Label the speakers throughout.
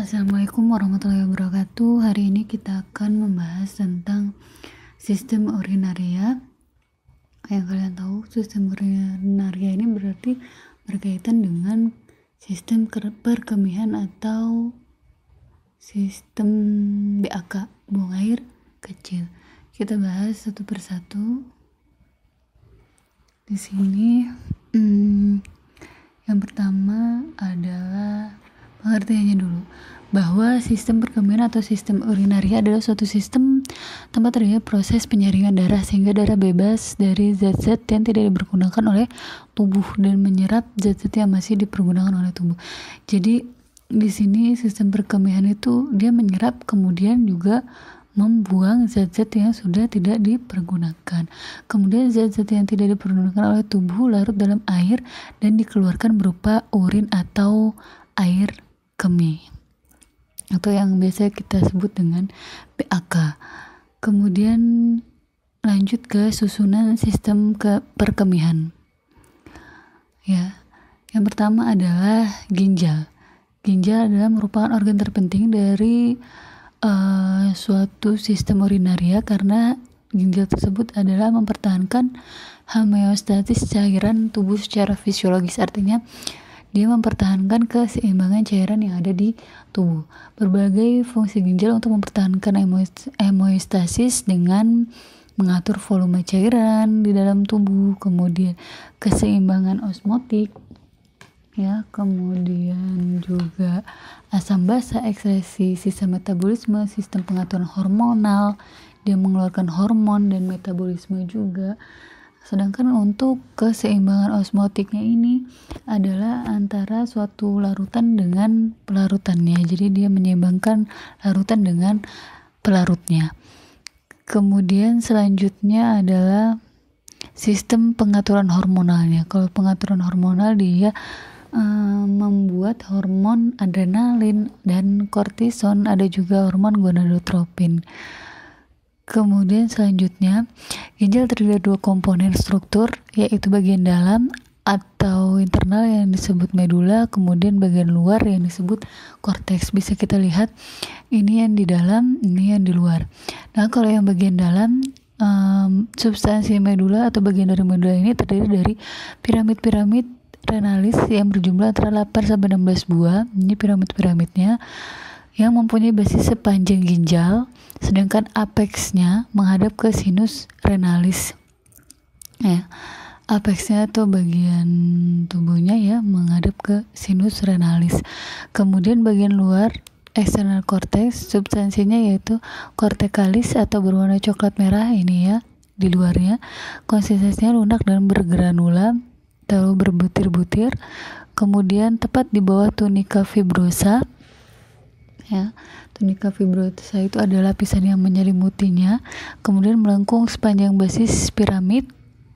Speaker 1: Assalamualaikum warahmatullahi wabarakatuh. Hari ini kita akan membahas tentang sistem urinaria. Yang kalian tahu, sistem urinaria ini berarti berkaitan dengan sistem perkemihan atau sistem BAK, buang air kecil. Kita bahas satu persatu. Di sini, hmm, yang pertama adalah pengertiannya dulu bahwa sistem perkembangan atau sistem urinaria adalah suatu sistem tempat terjadi proses penyaringan darah sehingga darah bebas dari zat-zat yang tidak dipergunakan oleh tubuh dan menyerap zat-zat yang masih dipergunakan oleh tubuh. Jadi di sini sistem perkembangan itu dia menyerap kemudian juga membuang zat-zat yang sudah tidak dipergunakan. Kemudian zat-zat yang tidak dipergunakan oleh tubuh larut dalam air dan dikeluarkan berupa urin atau air kemi atau yang biasa kita sebut dengan PAK. Kemudian lanjut ke susunan sistem ke perkemihan. Ya. Yang pertama adalah ginjal. Ginjal adalah merupakan organ terpenting dari uh, suatu sistem urinaria karena ginjal tersebut adalah mempertahankan homeostatis cairan tubuh secara fisiologis artinya dia mempertahankan keseimbangan cairan yang ada di tubuh. Berbagai fungsi ginjal untuk mempertahankan hemostasis dengan mengatur volume cairan di dalam tubuh, kemudian keseimbangan osmotik ya kemudian juga asam basa ekskresi sistem metabolisme sistem pengaturan hormonal dia mengeluarkan hormon dan metabolisme juga Sedangkan untuk keseimbangan osmotiknya ini adalah antara suatu larutan dengan pelarutannya. Jadi dia menyeimbangkan larutan dengan pelarutnya. Kemudian selanjutnya adalah sistem pengaturan hormonalnya. Kalau pengaturan hormonal dia eh, membuat hormon adrenalin dan kortison, ada juga hormon gonadotropin. Kemudian selanjutnya, ginjal terdiri dari dua komponen struktur, yaitu bagian dalam atau internal yang disebut medula, kemudian bagian luar yang disebut korteks. Bisa kita lihat ini yang di dalam, ini yang di luar. Nah, kalau yang bagian dalam um, substansi medula atau bagian dari medula ini terdiri dari piramid-piramid renalis yang berjumlah antara 8 sampai 16 buah. Ini piramid-piramidnya yang mempunyai basis sepanjang ginjal sedangkan apexnya menghadap ke sinus renalis ya apexnya atau bagian tubuhnya ya menghadap ke sinus renalis kemudian bagian luar external cortex substansinya yaitu kortikalis atau berwarna coklat merah ini ya di luarnya konsistensinya lunak dan bergranula atau berbutir-butir kemudian tepat di bawah tunika fibrosa ya. Tunika fibrosa itu adalah lapisan yang menyelimutinya, kemudian melengkung sepanjang basis piramid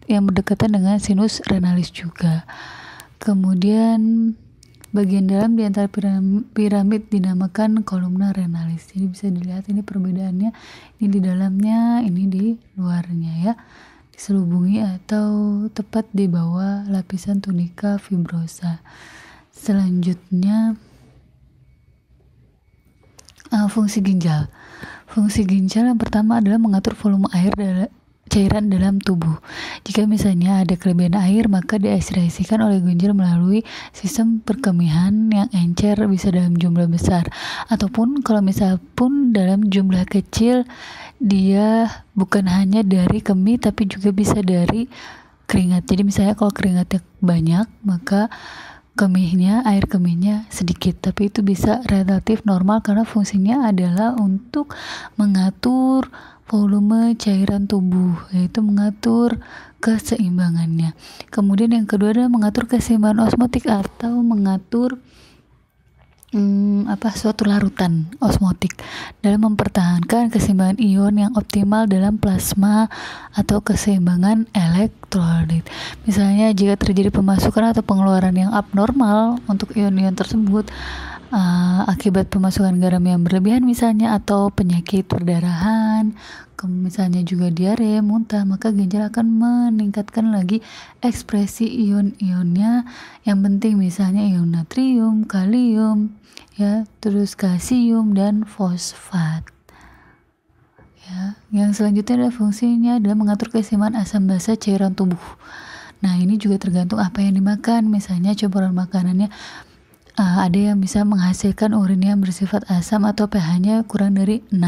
Speaker 1: yang berdekatan dengan sinus renalis juga. Kemudian bagian dalam di antara piramid dinamakan kolumna renalis. Jadi bisa dilihat ini perbedaannya ini di dalamnya, ini di luarnya ya. Diselubungi atau tepat di bawah lapisan tunika fibrosa. Selanjutnya uh, fungsi ginjal. Fungsi ginjal yang pertama adalah mengatur volume air dalam cairan dalam tubuh. Jika misalnya ada kelebihan air, maka diaspirasikan oleh ginjal melalui sistem perkemihan yang encer bisa dalam jumlah besar ataupun kalau misal pun dalam jumlah kecil dia bukan hanya dari kemih tapi juga bisa dari keringat. Jadi misalnya kalau keringatnya banyak, maka kemihnya, air kemihnya sedikit, tapi itu bisa relatif normal karena fungsinya adalah untuk mengatur volume cairan tubuh, yaitu mengatur keseimbangannya. Kemudian yang kedua adalah mengatur keseimbangan osmotik atau mengatur hmm, apa suatu larutan osmotik dalam mempertahankan keseimbangan ion yang optimal dalam plasma atau keseimbangan elektrolit. Misalnya jika terjadi pemasukan atau pengeluaran yang abnormal untuk ion-ion tersebut uh, akibat pemasukan garam yang berlebihan misalnya atau penyakit perdarahan, misalnya juga diare, muntah, maka ginjal akan meningkatkan lagi ekspresi ion-ionnya yang penting misalnya ion natrium, kalium, ya terus kalsium dan fosfat ya yang selanjutnya adalah fungsinya adalah mengatur keseimbangan asam basa cairan tubuh nah ini juga tergantung apa yang dimakan misalnya campuran makanannya uh, ada yang bisa menghasilkan urin yang bersifat asam atau pH-nya kurang dari 6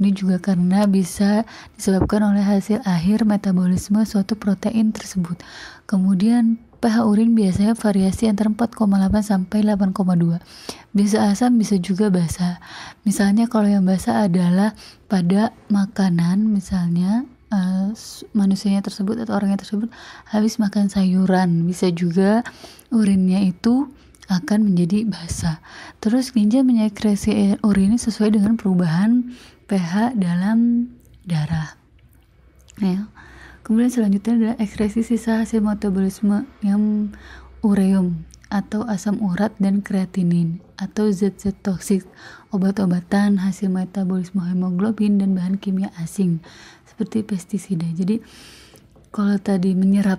Speaker 1: ini juga karena bisa disebabkan oleh hasil akhir metabolisme suatu protein tersebut kemudian pH urin biasanya variasi antara 4,8 sampai 8,2. Bisa asam, bisa juga basah. Misalnya kalau yang basah adalah pada makanan misalnya Uh, manusianya tersebut atau orangnya tersebut habis makan sayuran bisa juga urinnya itu akan menjadi basah. Terus ginjal menyekresi urin sesuai dengan perubahan pH dalam darah. Ya. Kemudian selanjutnya adalah ekskresi sisa hasil metabolisme yang ureum atau asam urat dan kreatinin atau zat-zat toksik, obat-obatan, hasil metabolisme hemoglobin dan bahan kimia asing seperti pestisida. Jadi kalau tadi menyerap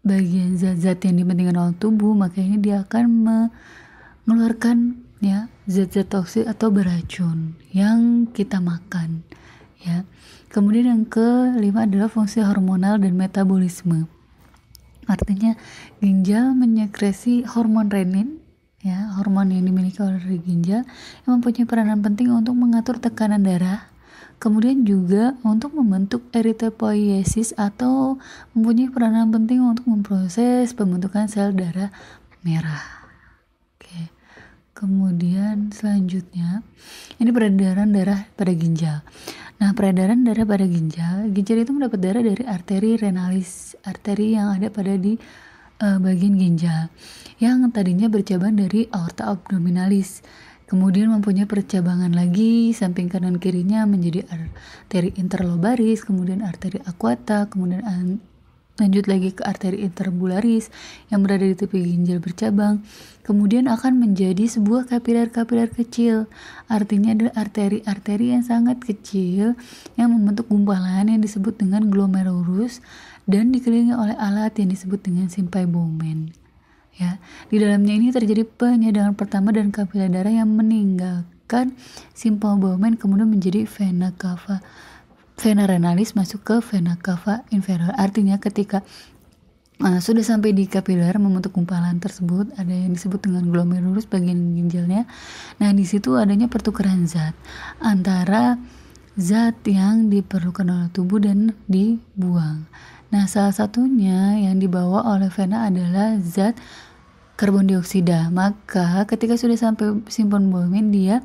Speaker 1: bagian zat-zat yang dipentingkan oleh tubuh, maka ini dia akan mengeluarkan ya zat-zat toksik atau beracun yang kita makan ya. Kemudian yang kelima adalah fungsi hormonal dan metabolisme. Artinya ginjal menyekresi hormon renin ya, hormon yang dimiliki oleh ginjal yang mempunyai peranan penting untuk mengatur tekanan darah kemudian juga untuk membentuk eritropoiesis atau mempunyai peranan penting untuk memproses pembentukan sel darah merah. Kemudian selanjutnya, ini peredaran darah pada ginjal. Nah, peredaran darah pada ginjal, ginjal itu mendapat darah dari arteri renalis, arteri yang ada pada di uh, bagian ginjal, yang tadinya bercabang dari aorta abdominalis. Kemudian mempunyai percabangan lagi samping kanan kirinya menjadi arteri interlobaris, kemudian arteri aquata, kemudian lanjut lagi ke arteri interbularis yang berada di tepi ginjal bercabang, kemudian akan menjadi sebuah kapiler-kapiler kecil. Artinya ada arteri-arteri yang sangat kecil yang membentuk gumpalan yang disebut dengan glomerulus dan dikelilingi oleh alat yang disebut dengan simpai Bowman. Ya, di dalamnya ini terjadi penyedangan pertama dan kapiler darah yang meninggalkan simpai Bowman kemudian menjadi vena cava vena renalis masuk ke vena cava inferior. Artinya ketika uh, sudah sampai di kapiler membentuk gumpalan tersebut ada yang disebut dengan glomerulus bagian ginjalnya nah di situ adanya pertukaran zat antara zat yang diperlukan oleh tubuh dan dibuang nah salah satunya yang dibawa oleh vena adalah zat karbon dioksida maka ketika sudah sampai simpon bomin dia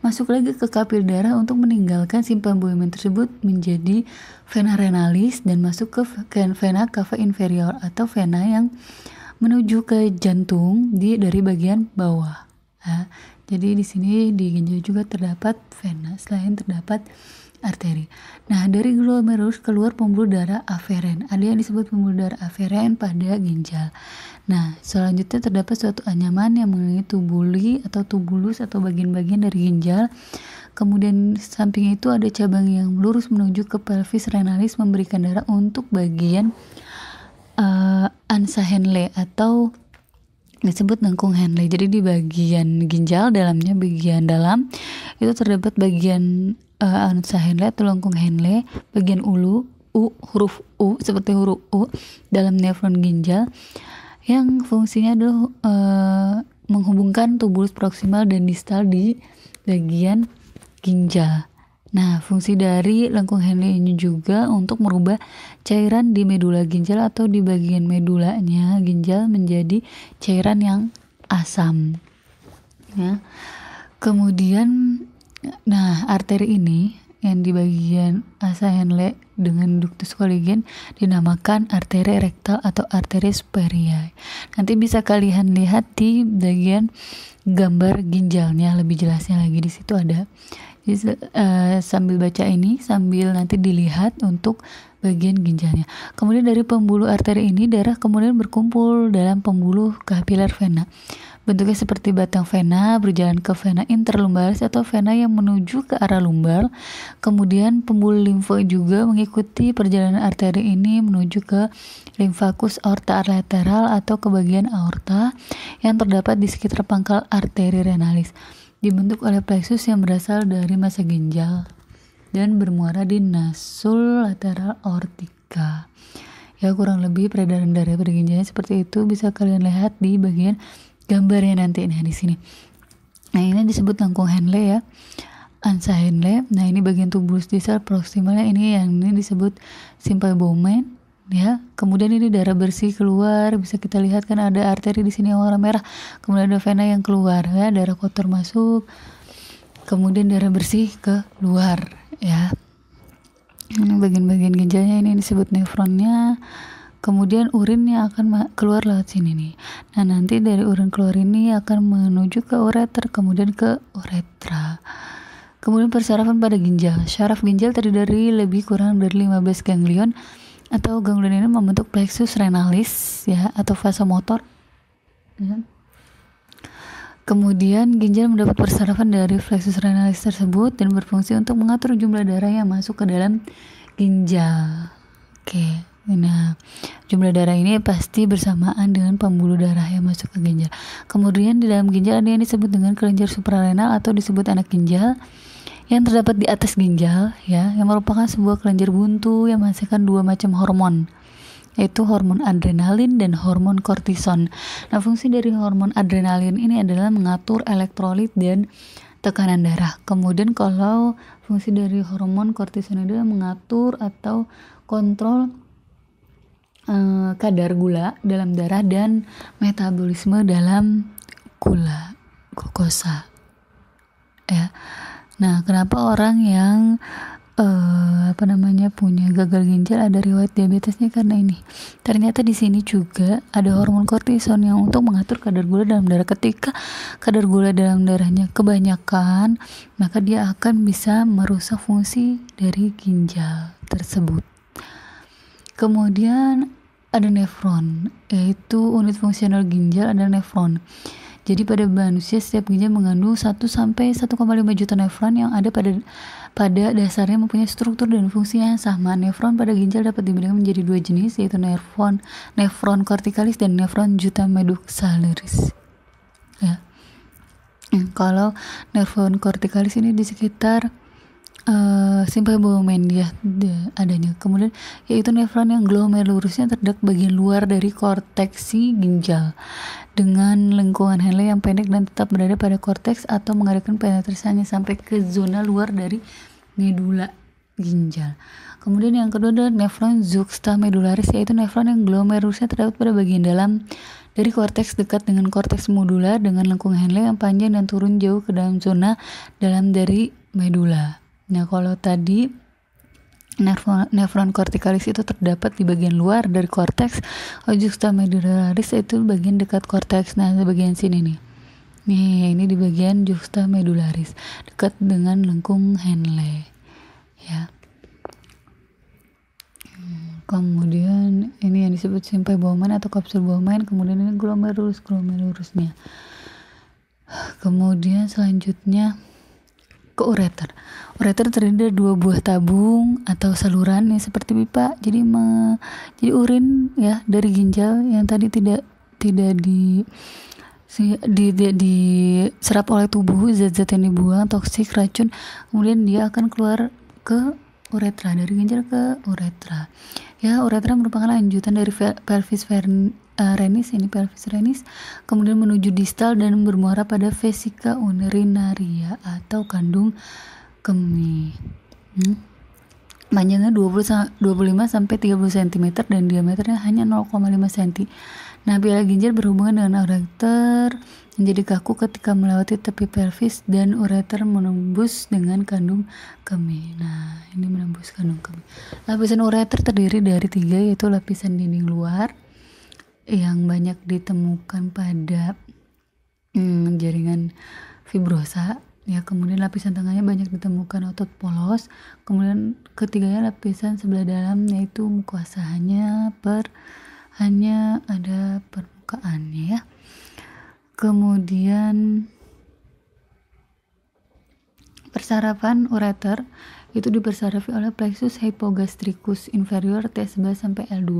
Speaker 1: masuk lagi ke kapil darah untuk meninggalkan simpan buemen tersebut menjadi vena renalis dan masuk ke vena cava inferior atau vena yang menuju ke jantung di dari bagian bawah. Ya, jadi di sini di ginjal juga terdapat vena selain terdapat arteri. Nah, dari glomerulus keluar pembuluh darah aferen. Ada yang disebut pembuluh darah aferen pada ginjal. Nah, selanjutnya terdapat suatu anyaman yang mengelilingi tubuli atau tubulus atau bagian-bagian dari ginjal. Kemudian samping itu ada cabang yang lurus menuju ke pelvis renalis memberikan darah untuk bagian uh, ansa Henle atau disebut lengkung Henle. Jadi di bagian ginjal dalamnya bagian dalam itu terdapat bagian uh, ansa Henle atau lengkung Henle, bagian ulu U huruf U seperti huruf U dalam nefron ginjal yang fungsinya adalah uh, menghubungkan tubulus proksimal dan distal di bagian ginjal. Nah, fungsi dari lengkung Henle ini juga untuk merubah cairan di medula ginjal atau di bagian medulanya ginjal menjadi cairan yang asam. Ya. Kemudian, nah arteri ini yang di bagian asa henle dengan ductus koligen dinamakan arteri rektal atau arteri superior. Nanti bisa kalian lihat di bagian gambar ginjalnya lebih jelasnya lagi di situ ada. Jadi, uh, sambil baca ini sambil nanti dilihat untuk bagian ginjalnya. Kemudian dari pembuluh arteri ini darah kemudian berkumpul dalam pembuluh kapiler vena. Bentuknya seperti batang vena berjalan ke vena interlumbaris atau vena yang menuju ke arah lumbar. Kemudian pembuluh limfo juga mengikuti perjalanan arteri ini menuju ke limfakus aorta lateral atau ke bagian aorta yang terdapat di sekitar pangkal arteri renalis. Dibentuk oleh plexus yang berasal dari masa ginjal dan bermuara di nasul lateral aortika. Ya kurang lebih peredaran darah pada ginjalnya seperti itu bisa kalian lihat di bagian gambarnya nanti nah ya di sini nah ini disebut tangkung Henle ya ansa Henle nah ini bagian tubuh distal proximalnya ini yang ini disebut simple bowman ya kemudian ini darah bersih keluar bisa kita lihat kan ada arteri di sini yang warna merah kemudian ada vena yang keluar ya darah kotor masuk kemudian darah bersih keluar ya ini bagian-bagian ginjalnya ini disebut nefronnya kemudian urinnya akan keluar lewat sini nih nah nanti dari urin keluar ini akan menuju ke ureter kemudian ke uretra kemudian persarafan pada ginjal syaraf ginjal terdiri dari lebih kurang dari 15 ganglion atau ganglion ini membentuk plexus renalis ya atau vasomotor ya. Kemudian ginjal mendapat persarafan dari plexus renalis tersebut dan berfungsi untuk mengatur jumlah darah yang masuk ke dalam ginjal. Oke. Okay. Nah, jumlah darah ini pasti bersamaan dengan pembuluh darah yang masuk ke ginjal. Kemudian di dalam ginjal ada yang disebut dengan kelenjar suprarenal atau disebut anak ginjal yang terdapat di atas ginjal ya, yang merupakan sebuah kelenjar buntu yang menghasilkan dua macam hormon yaitu hormon adrenalin dan hormon kortison. Nah, fungsi dari hormon adrenalin ini adalah mengatur elektrolit dan tekanan darah. Kemudian kalau fungsi dari hormon kortison itu mengatur atau kontrol Eh, kadar gula dalam darah dan metabolisme dalam gula glukosa ya nah kenapa orang yang uh, apa namanya punya gagal ginjal ada riwayat diabetesnya karena ini ternyata di sini juga ada hormon kortison yang untuk mengatur kadar gula dalam darah ketika kadar gula dalam darahnya kebanyakan maka dia akan bisa merusak fungsi dari ginjal tersebut kemudian ada nefron, yaitu unit fungsional ginjal ada nefron. Jadi pada manusia setiap ginjal mengandung 1 sampai 1,5 juta nefron yang ada pada pada dasarnya mempunyai struktur dan fungsinya yang sama. Nefron pada ginjal dapat dibedakan menjadi dua jenis yaitu nefron nefron kortikalis dan nefron juta jutamedularis. Ya. Hmm, kalau nefron kortikalis ini di sekitar uh, eh, simpel bolumen dia adanya. Kemudian yaitu nefron yang glomerulusnya terdak bagian luar dari korteksi ginjal dengan lengkungan Henle yang pendek dan tetap berada pada korteks atau mengadakan penetrasinya sampai ke zona luar dari medula ginjal. Kemudian yang kedua adalah nefron medularis yaitu nefron yang glomerulusnya terdapat pada bagian dalam dari korteks dekat dengan korteks medula dengan lengkung Henle yang panjang dan turun jauh ke dalam zona dalam dari medula. Nah, kalau tadi nefron, kortikalis itu terdapat di bagian luar dari korteks, juxta medularis itu bagian dekat korteks. Nah, di bagian sini nih. Nih, ini di bagian juxta medularis dekat dengan lengkung Henle. Ya. Kemudian ini yang disebut simpai Bowman atau kapsul Bowman, kemudian ini glomerulus glomerulusnya. Kemudian selanjutnya ke ureter. Ureter terdiri dari dua buah tabung atau saluran yang seperti pipa, jadi me, jadi urin ya dari ginjal yang tadi tidak tidak di di, di, serap oleh tubuh zat-zat yang dibuang toksik racun kemudian dia akan keluar ke uretra dari ginjal ke uretra ya uretra merupakan lanjutan dari pelvis uh, eh, renis ini pelvis renis kemudian menuju distal dan bermuara pada vesika urinaria atau kandung kemih. Hmm? Panjangnya 20 25 sampai 30 cm dan diameternya hanya 0,5 cm. Nah, piala ginjal berhubungan dengan ureter menjadi kaku ketika melewati tepi pelvis dan ureter menembus dengan kandung kemih. Nah, ini menembus kandung kemih. Lapisan ureter terdiri dari tiga yaitu lapisan dinding luar, yang banyak ditemukan pada hmm, jaringan fibrosa ya kemudian lapisan tengahnya banyak ditemukan otot polos kemudian ketiganya lapisan sebelah dalam yaitu mukosa hanya per hanya ada permukaannya ya kemudian persarafan ureter itu dipersarafi oleh plexus hypogastricus inferior T11 sampai L2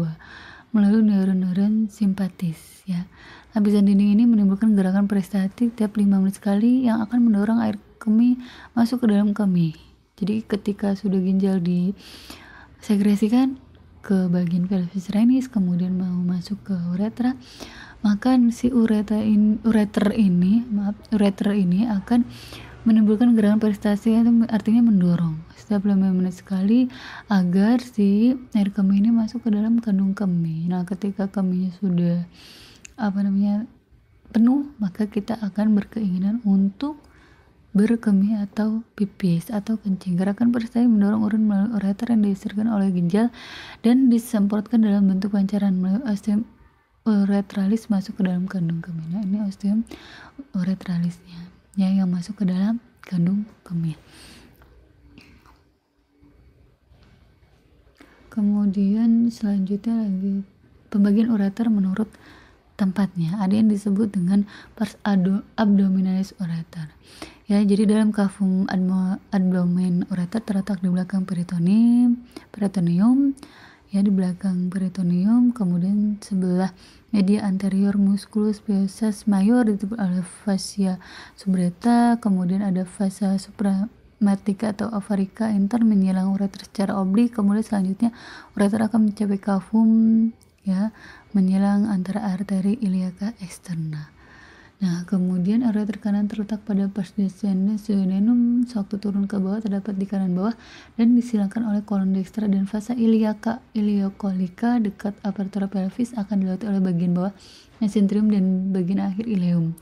Speaker 1: melalui neuron-neuron simpatis ya. Lapisan dinding ini menimbulkan gerakan peristaltik tiap 5 menit sekali yang akan mendorong air kemih masuk ke dalam kemih. Jadi ketika sudah ginjal di segresikan ke bagian pelvis renis kemudian mau masuk ke uretra, maka si uretra in, ureter ini, maaf, ureter ini akan menimbulkan gerakan prestasi itu artinya mendorong setiap lima menit sekali agar si air kemih ini masuk ke dalam kandung kemih nah ketika kemihnya sudah apa namanya penuh maka kita akan berkeinginan untuk berkemih atau pipis atau kencing gerakan prestasi mendorong urin melalui ureter yang dihasilkan oleh ginjal dan disemprotkan dalam bentuk pancaran melalui ostium uretralis masuk ke dalam kandung kemih nah ini ostium uretralisnya ya yang masuk ke dalam kandung kemih. Kemudian selanjutnya lagi pembagian ureter menurut tempatnya. Ada yang disebut dengan pars abdominalis ureter. Ya, jadi dalam kafung abdomen ureter terletak di belakang peritoneum, peritoneum ya di belakang peritoneum kemudian sebelah media anterior musculus piosus mayor ditutup oleh fascia subreta kemudian ada fascia supra atau avarica intern menyilang ureter secara oblik kemudian selanjutnya ureter akan mencapai cavum ya menyilang antara arteri iliaka eksterna Nah, kemudian area terkanan terletak pada pas descendens sewaktu turun ke bawah terdapat di kanan bawah dan disilangkan oleh kolon dextra dan fasa iliaka iliokolika dekat apertura pelvis akan dilewati oleh bagian bawah mesentrium dan bagian akhir ileum.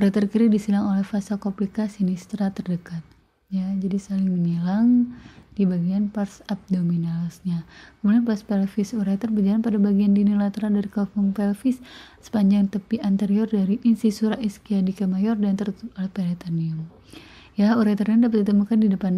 Speaker 1: area kiri disilang oleh fasa koplika sinistra terdekat. Ya, jadi saling menyilang di bagian pars abdominalisnya. Kemudian pars pelvis ureter berjalan pada bagian dini lateral dari kolom pelvis sepanjang tepi anterior dari insisura ischiadica mayor dan tertutup oleh peritoneum. Ya, ureternya dapat ditemukan di depan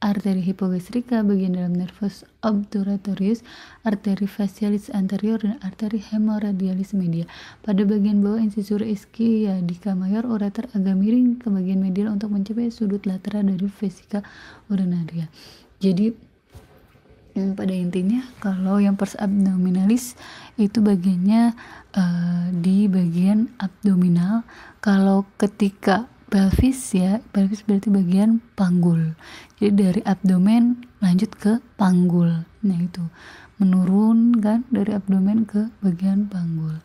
Speaker 1: arteri hipogastrika bagian dalam nervus obturatorius, arteri facialis anterior dan arteri hemoradialis media. Pada bagian bawah insisura ischia di mayor ureter agak miring ke bagian medial untuk mencapai sudut lateral dari vesica urinaria jadi pada intinya kalau yang pers abdominalis itu bagiannya uh, di bagian abdominal kalau ketika pelvis ya pelvis berarti bagian panggul jadi dari abdomen lanjut ke panggul nah itu menurun kan dari abdomen ke bagian panggul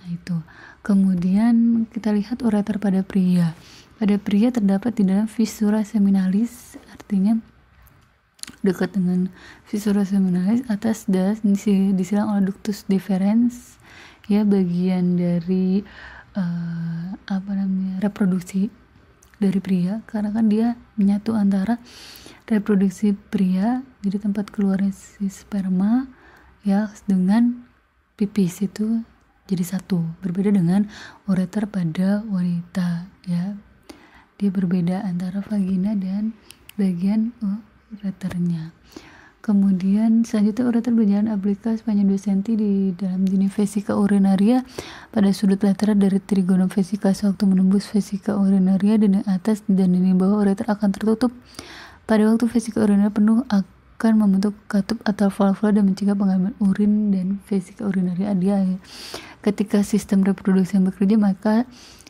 Speaker 1: nah itu kemudian kita lihat ureter pada pria pada pria terdapat di dalam visura seminalis artinya dekat dengan seminalis atas das disilang oleh ductus deferens ya bagian dari uh, apa namanya reproduksi dari pria karena kan dia menyatu antara reproduksi pria jadi tempat keluarnya si sperma ya dengan pipis itu jadi satu berbeda dengan ureter pada wanita ya dia berbeda antara vagina dan bagian uh, ureternya kemudian selanjutnya ureter berjalan aplika sepanjang 2 cm di dalam jenis vesika urinaria pada sudut lateral dari trigonum vesika sewaktu menembus vesika urinaria dinding atas dan dinding bawah ureter akan tertutup pada waktu vesika urinaria penuh akan membentuk katup atau valvula dan mencegah pengambilan urin dan vesika urinaria dia ketika sistem reproduksi yang bekerja maka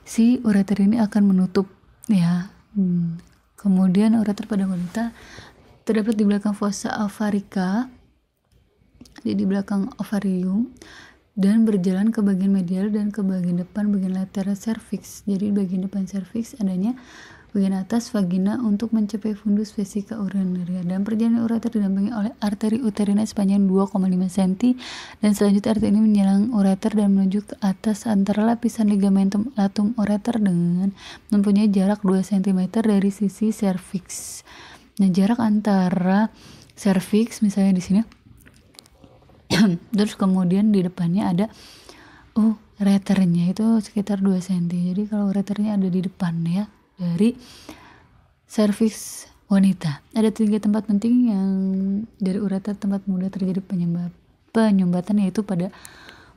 Speaker 1: si ureter ini akan menutup ya hmm. kemudian ureter pada wanita terdapat di belakang fossa ovarica, jadi di belakang ovarium dan berjalan ke bagian medial dan ke bagian depan bagian lateral cervix. Jadi di bagian depan cervix adanya bagian atas vagina untuk mencapai fundus vesica urinaria. dan perjalanan ureter didampingi oleh arteri uterina sepanjang 2,5 cm dan selanjutnya arteri ini menyerang ureter dan menuju ke atas antara lapisan ligamentum latum ureter dengan mempunyai jarak 2 cm dari sisi cervix. Nah, jarak antara serviks misalnya di sini terus kemudian di depannya ada uh reternya itu sekitar 2 cm. Jadi kalau reternya ada di depan ya dari serviks wanita. Ada tiga tempat penting yang dari ureter tempat mudah terjadi penyebab penyumbatan yaitu pada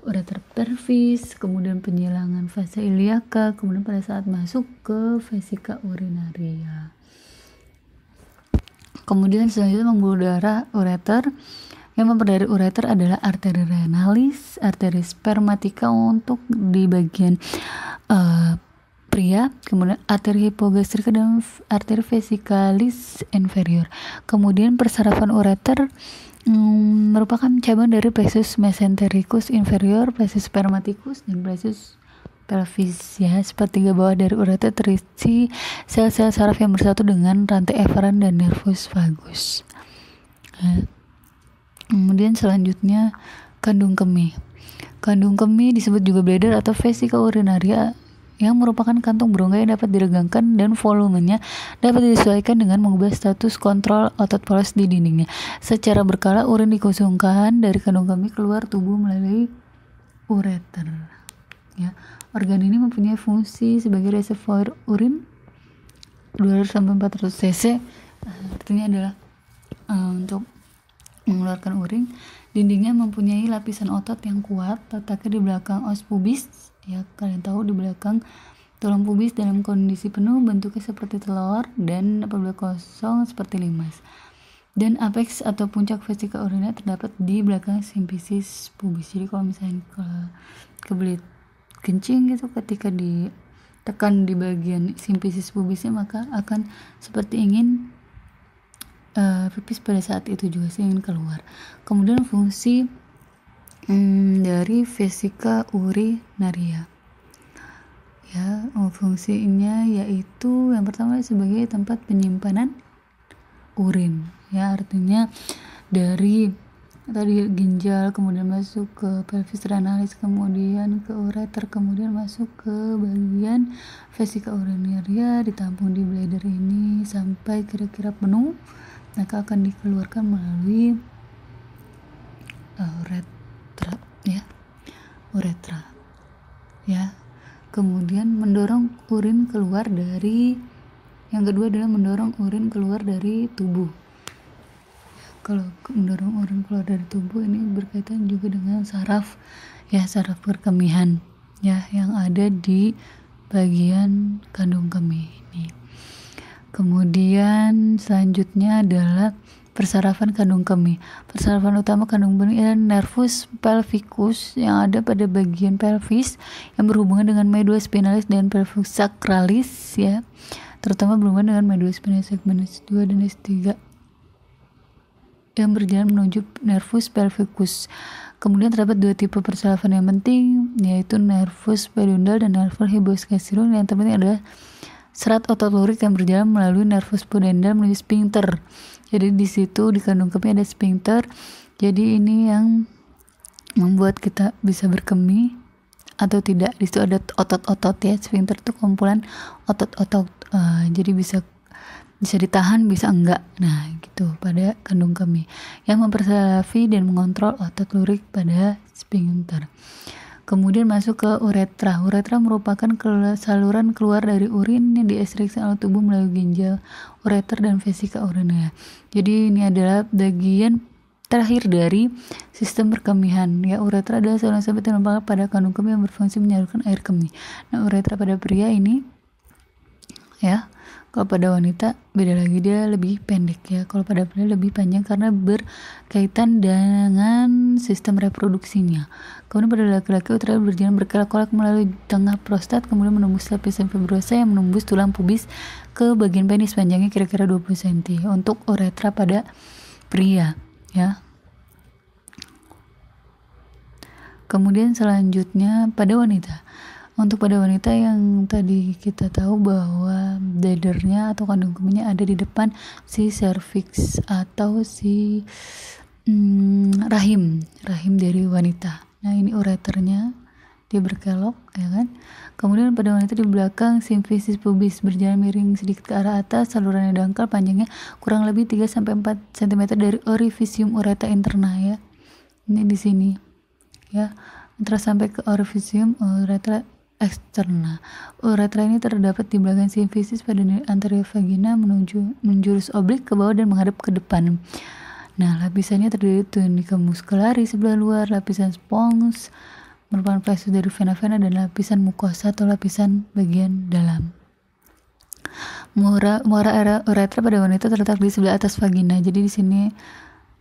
Speaker 1: ureter pervis, kemudian penyilangan fase iliaka, kemudian pada saat masuk ke vesika urinaria. Kemudian selanjutnya pembuluh darah ureter. Yang memperdari ureter adalah arteri renalis, arteri spermatika untuk di bagian uh, pria, kemudian arteri hipogastrika dan arteri vesikalis inferior. Kemudian persarafan ureter mm, merupakan cabang dari plexus mesentericus inferior, plexus spermaticus dan plexus ya sepertiga bawah dari ureter terisi sel-sel saraf yang bersatu dengan rantai eferan dan nervus vagus. Nah, kemudian selanjutnya kandung kemih. Kandung kemih disebut juga bladder atau vesica urinaria yang merupakan kantung berongga yang dapat diregangkan dan volumenya dapat disesuaikan dengan mengubah status kontrol otot polos di dindingnya. Secara berkala urin dikosongkan dari kandung kemih keluar tubuh melalui ureter. Ya, Organ ini mempunyai fungsi sebagai reservoir urin 200 sampai 400 cc. Artinya adalah uh, untuk mengeluarkan urin. Dindingnya mempunyai lapisan otot yang kuat, letaknya di belakang os pubis. Ya, kalian tahu di belakang tulang pubis dalam kondisi penuh bentuknya seperti telur dan apabila kosong seperti limas. Dan apex atau puncak vesika urinnya terdapat di belakang simpisis pubis. Jadi kalau misalnya ke kebelit kencing gitu ketika ditekan di bagian simpisis pubisnya maka akan seperti ingin uh, pipis pada saat itu juga sih ingin keluar. Kemudian fungsi um, dari vesika urinaria Ya, oh, fungsinya yaitu yang pertama sebagai tempat penyimpanan urin. Ya, artinya dari tadi ginjal kemudian masuk ke pelvis renalis kemudian ke ureter kemudian masuk ke bagian vesika urinaria ditampung di bladder ini sampai kira-kira penuh maka akan dikeluarkan melalui eh, uretra ya uretra ya kemudian mendorong urin keluar dari yang kedua adalah mendorong urin keluar dari tubuh kalau mendorong orang keluar dari tubuh ini berkaitan juga dengan saraf ya saraf perkemihan ya yang ada di bagian kandung kemih ini. Kemudian selanjutnya adalah persarafan kandung kemih. Persarafan utama kandung kemih adalah nervus pelvicus yang ada pada bagian pelvis yang berhubungan dengan medula spinalis dan pelvis sakralis ya. Terutama berhubungan dengan medula spinalis segmen S2 dan S3 yang berjalan menuju nervus pelvicus. Kemudian terdapat dua tipe percakapan yang penting, yaitu nervus pudendal dan nervus hiboscasilum. Yang terpenting adalah serat otot lurik yang berjalan melalui nervus pudendal menuju sphincter. Jadi di situ di kandung kemih ada sphincter. Jadi ini yang membuat kita bisa berkemih atau tidak di situ ada otot-otot ya sphincter itu kumpulan otot-otot uh, jadi bisa bisa ditahan bisa enggak nah gitu pada kandung kemih yang mempersafi dan mengontrol otot lurik pada sphincter kemudian masuk ke uretra uretra merupakan saluran keluar dari urin yang diekstraksi oleh tubuh melalui ginjal ureter dan vesika urinaria. jadi ini adalah bagian terakhir dari sistem perkemihan ya uretra adalah saluran sempit yang pada kandung kemih yang berfungsi menyalurkan air kemih nah uretra pada pria ini ya kalau pada wanita beda lagi dia lebih pendek ya kalau pada pria lebih panjang karena berkaitan dengan sistem reproduksinya kemudian pada laki-laki utara berjalan berkelak-kelak melalui tengah prostat kemudian menembus lapisan fibrosa yang menembus tulang pubis ke bagian penis panjangnya kira-kira 20 cm untuk uretra pada pria ya kemudian selanjutnya pada wanita untuk pada wanita yang tadi kita tahu bahwa dadernya atau kandung kemihnya ada di depan si cervix atau si hmm, rahim rahim dari wanita nah ini ureternya dia berkelok ya kan kemudian pada wanita di belakang simfisis pubis berjalan miring sedikit ke arah atas salurannya dangkal panjangnya kurang lebih 3 sampai 4 cm dari orifisium ureta interna ya ini di sini ya terus sampai ke orifisium ureta eksternal. Uretra oh, ini terdapat di belakang sinfisis pada anterior vagina menuju menjurus oblik ke bawah dan menghadap ke depan. Nah, lapisannya terdiri tunika muskulari sebelah luar, lapisan spons merupakan plexus dari vena-vena dan lapisan mukosa atau lapisan bagian dalam. Muara, muara uretra pada wanita terletak di sebelah atas vagina. Jadi di sini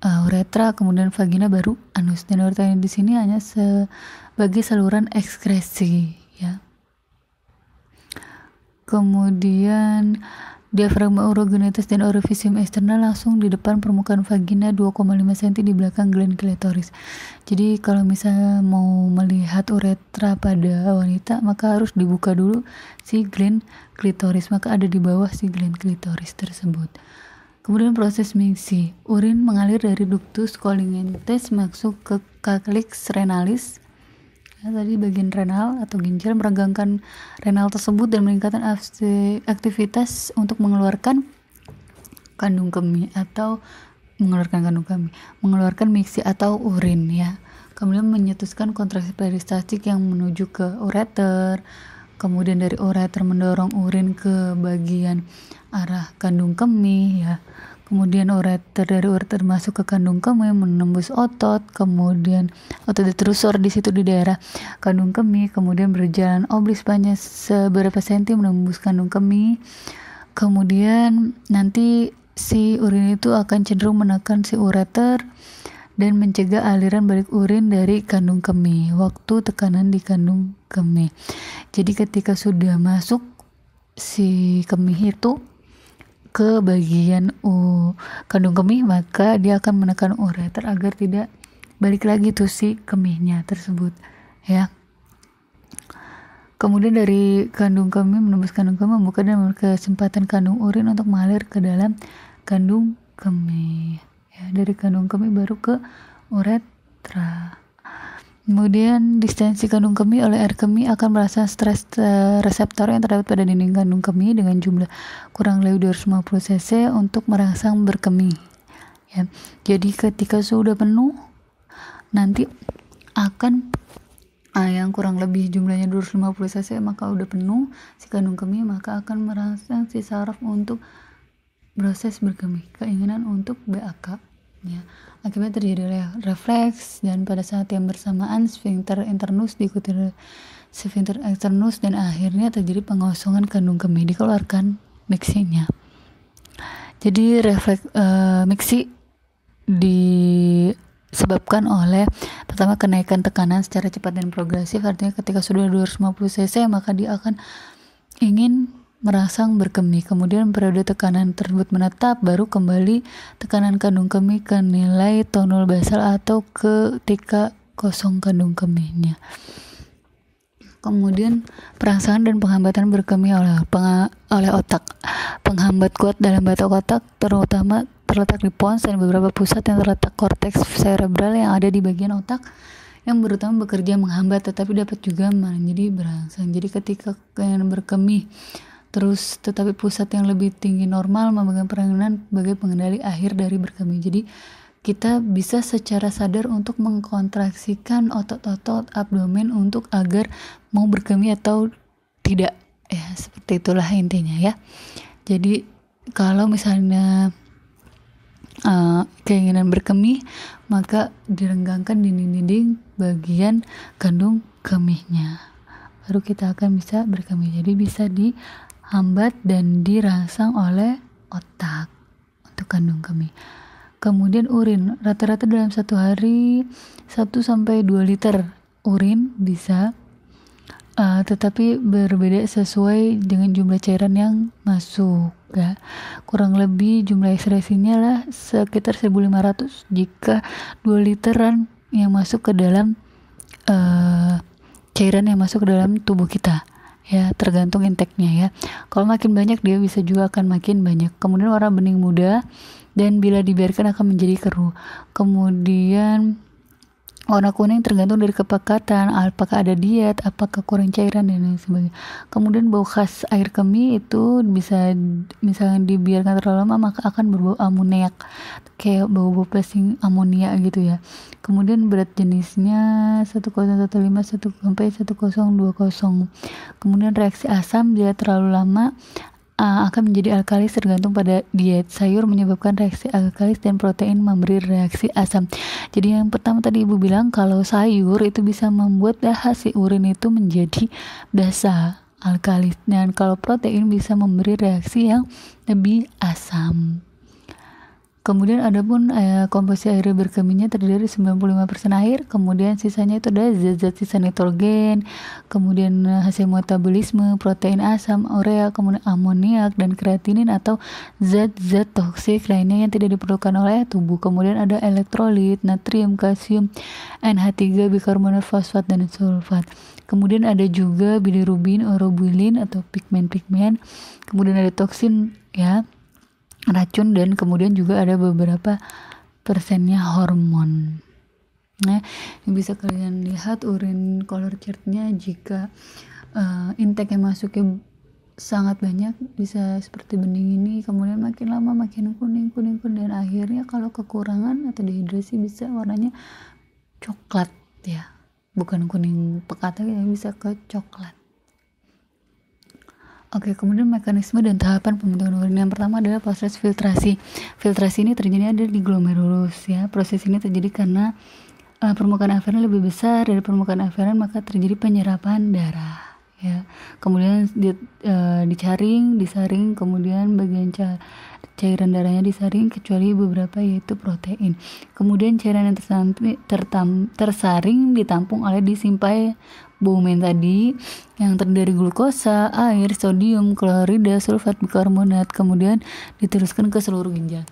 Speaker 1: uh, uretra, kemudian vagina baru anus. Dan uretra yang di sini hanya sebagai saluran ekskresi kemudian diafragma urogenitus dan orifisium eksternal langsung di depan permukaan vagina 2,5 cm di belakang gland clitoris Jadi kalau misalnya mau melihat uretra pada wanita maka harus dibuka dulu si gland clitoris maka ada di bawah si gland clitoris tersebut. Kemudian proses mixi Urin mengalir dari ductus collingensis masuk ke calix renalis Nah, tadi bagian renal atau ginjal meregangkan renal tersebut dan meningkatkan aktivitas untuk mengeluarkan kandung kemih atau mengeluarkan kandung kemih, mengeluarkan miksi atau urin ya. Kemudian menyetuskan kontraksi peristaltik yang menuju ke ureter. Kemudian dari ureter mendorong urin ke bagian arah kandung kemih ya kemudian ureter dari ureter masuk ke kandung kemih menembus otot kemudian otot detrusor di situ di daerah kandung kemih kemudian berjalan oblis panjang seberapa senti menembus kandung kemih kemudian nanti si urin itu akan cenderung menekan si ureter dan mencegah aliran balik urin dari kandung kemih waktu tekanan di kandung kemih jadi ketika sudah masuk si kemih itu ke bagian u kandung kemih maka dia akan menekan ureter agar tidak balik lagi tuh si kemihnya tersebut ya kemudian dari kandung kemih menembus kandung kemih membuka dan memberi kesempatan kandung urin untuk mengalir ke dalam kandung kemih ya dari kandung kemih baru ke uretra Kemudian distensi kandung kemih oleh air kemih akan merasa stres eh, reseptor yang terdapat pada dinding kandung kemih dengan jumlah kurang lebih 250 cc untuk merangsang berkemih. Ya. Jadi ketika sudah penuh nanti akan ah, yang kurang lebih jumlahnya 250 cc maka sudah penuh si kandung kemih maka akan merangsang si saraf untuk proses berkemih, keinginan untuk BAK. Ya, akibat terjadi re refleks dan pada saat yang bersamaan sphincter internus diikuti sphincter externus dan akhirnya terjadi pengosongan kandung kemih dikeluarkan mixingnya Jadi refleks uh, eh, mixi disebabkan oleh pertama kenaikan tekanan secara cepat dan progresif artinya ketika sudah 250 cc maka dia akan ingin merangsang berkemih. Kemudian periode tekanan tersebut menetap, baru kembali tekanan kandung kemih ke nilai tonol basal atau ketika kosong kandung kemihnya. Kemudian perangsangan dan penghambatan berkemih oleh oleh otak. Penghambat kuat dalam batok otak terutama terletak di pons dan beberapa pusat yang terletak korteks cerebral yang ada di bagian otak yang berutama bekerja menghambat tetapi dapat juga menjadi berangsang. Jadi ketika kalian berkemih Terus tetapi pusat yang lebih tinggi normal memegang peranan sebagai pengendali akhir dari berkemih. Jadi kita bisa secara sadar untuk mengkontraksikan otot-otot abdomen untuk agar mau berkemih atau tidak ya seperti itulah intinya ya jadi kalau misalnya uh, keinginan berkemih maka direnggangkan dinding-dinding bagian kandung kemihnya baru kita akan bisa berkemih jadi bisa di hambat dan dirangsang oleh otak untuk kandung kemih. Kemudian urin, rata-rata dalam satu hari 1 sampai 2 liter urin bisa uh, tetapi berbeda sesuai dengan jumlah cairan yang masuk ya. Kurang lebih jumlah ekstresinya lah sekitar 1500 jika 2 literan yang masuk ke dalam uh, cairan yang masuk ke dalam tubuh kita ya tergantung intake-nya ya kalau makin banyak dia bisa juga akan makin banyak kemudian warna bening muda dan bila dibiarkan akan menjadi keruh kemudian Warna kuning tergantung dari kepekatan, apakah ada diet, apakah kurang cairan dan lain sebagainya. Kemudian bau khas air kemi itu bisa misalnya dibiarkan terlalu lama maka akan berbau amoniak. Kayak bau-bau pesing amonia gitu ya. Kemudian berat jenisnya 1015 1 sampai 1020. Kemudian reaksi asam dia terlalu lama uh, akan menjadi alkalis tergantung pada diet. Sayur menyebabkan reaksi alkalis dan protein memberi reaksi asam. Jadi yang pertama tadi Ibu bilang kalau sayur itu bisa membuat dahaga urin itu menjadi basah alkalis dan kalau protein bisa memberi reaksi yang lebih asam. Kemudian ada pun eh, komposisi air berkemihnya terdiri dari 95% air, kemudian sisanya itu ada zat-zat sisa nitrogen, kemudian eh, hasil metabolisme, protein asam, urea, kemudian amoniak dan kreatinin atau zat-zat toksik lainnya yang tidak diperlukan oleh tubuh. Kemudian ada elektrolit, natrium, kalsium, NH3, bikarbonat fosfat dan sulfat. Kemudian ada juga bilirubin, orobulin atau pigmen-pigmen. Kemudian ada toksin ya racun dan kemudian juga ada beberapa persennya hormon. Nah, bisa kalian lihat urin color chartnya jika uh, intake yang masuknya sangat banyak bisa seperti bening ini kemudian makin lama makin kuning kuning kuning dan akhirnya kalau kekurangan atau dehidrasi bisa warnanya coklat ya bukan kuning pekat tapi bisa ke coklat Oke, kemudian mekanisme dan tahapan pembentukan urin. Yang pertama adalah proses filtrasi. Filtrasi ini terjadi ada di glomerulus ya. Proses ini terjadi karena uh, permukaan alveolar lebih besar dari permukaan alveolar maka terjadi penyerapan darah ya. Kemudian di, uh, eh, dicaring, disaring, kemudian bagian ca cairan darahnya disaring kecuali beberapa yaitu protein. Kemudian cairan yang tersaring ditampung oleh disimpai bumen tadi yang terdiri dari glukosa, air, sodium, klorida, sulfat, bikarbonat, kemudian diteruskan ke seluruh ginjal.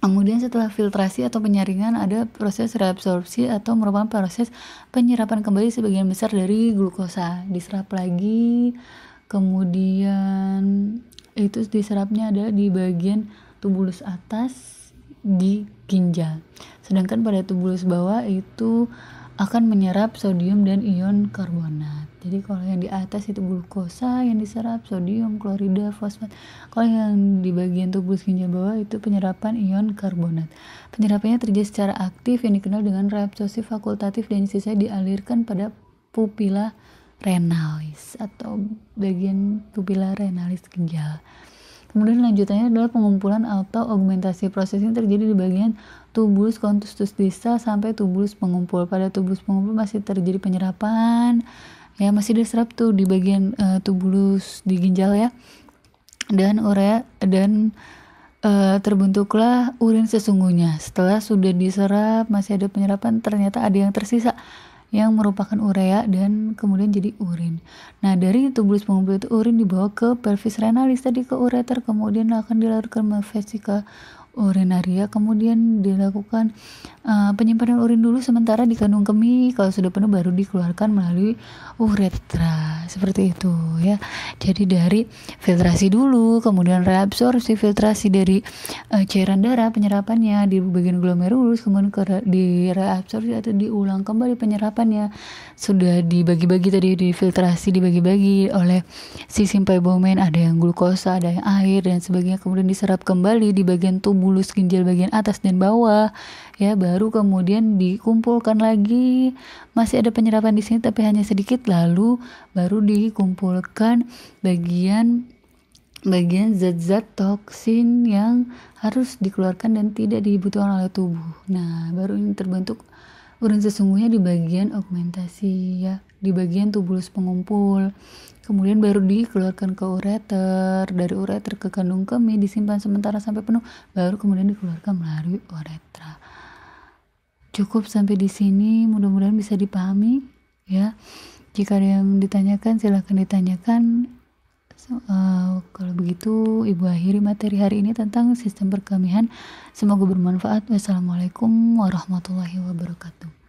Speaker 1: Kemudian setelah filtrasi atau penyaringan ada proses reabsorpsi atau merupakan proses penyerapan kembali sebagian besar dari glukosa diserap lagi kemudian itu diserapnya ada di bagian tubulus atas di ginjal sedangkan pada tubulus bawah itu akan menyerap sodium dan ion karbonat. Jadi kalau yang di atas itu glukosa yang diserap sodium, klorida, fosfat. Kalau yang di bagian tubuh ginjal bawah itu penyerapan ion karbonat. Penyerapannya terjadi secara aktif yang dikenal dengan reabsorpsi fakultatif dan sisa dialirkan pada pupila renalis atau bagian pupila renalis ginjal. Kemudian lanjutannya adalah pengumpulan atau augmentasi proses ini terjadi di bagian tubulus kontustus distal sampai tubulus pengumpul. Pada tubulus pengumpul masih terjadi penyerapan, ya masih diserap tuh di bagian uh, eh, tubulus di ginjal ya. Dan urea dan uh, terbentuklah urin sesungguhnya. Setelah sudah diserap, masih ada penyerapan, ternyata ada yang tersisa yang merupakan urea dan kemudian jadi urin. Nah, dari tubulus pengumpul itu urin dibawa ke pelvis renalis tadi ke ureter, kemudian akan dilarutkan ke vesika urinaria eh, kemudian dilakukan Eh, penyimpanan urin dulu sementara di kandung kemih kalau sudah penuh baru dikeluarkan melalui uretra seperti itu ya jadi dari filtrasi dulu kemudian reabsorpsi filtrasi dari uh, cairan darah penyerapannya di bagian glomerulus kemudian ke, di reabsorpsi atau diulang kembali penyerapannya sudah dibagi-bagi tadi difiltrasi dibagi-bagi oleh si simpai ada yang glukosa ada yang air dan sebagainya kemudian diserap kembali di bagian tubulus ginjal bagian atas dan bawah ya baru kemudian dikumpulkan lagi masih ada penyerapan di sini tapi hanya sedikit lalu baru dikumpulkan bagian bagian zat-zat toksin yang harus dikeluarkan dan tidak dibutuhkan oleh tubuh. Nah, baru ini terbentuk urin sesungguhnya di bagian augmentasi ya, di bagian tubulus pengumpul. Kemudian baru dikeluarkan ke ureter, dari ureter ke kandung kemih disimpan sementara sampai penuh, baru kemudian dikeluarkan melalui ureter cukup sampai di sini mudah-mudahan bisa dipahami ya jika ada yang ditanyakan silahkan ditanyakan So, uh, kalau begitu, Ibu akhiri materi hari ini tentang sistem perkamihan. Semoga bermanfaat. Wassalamualaikum warahmatullahi wabarakatuh.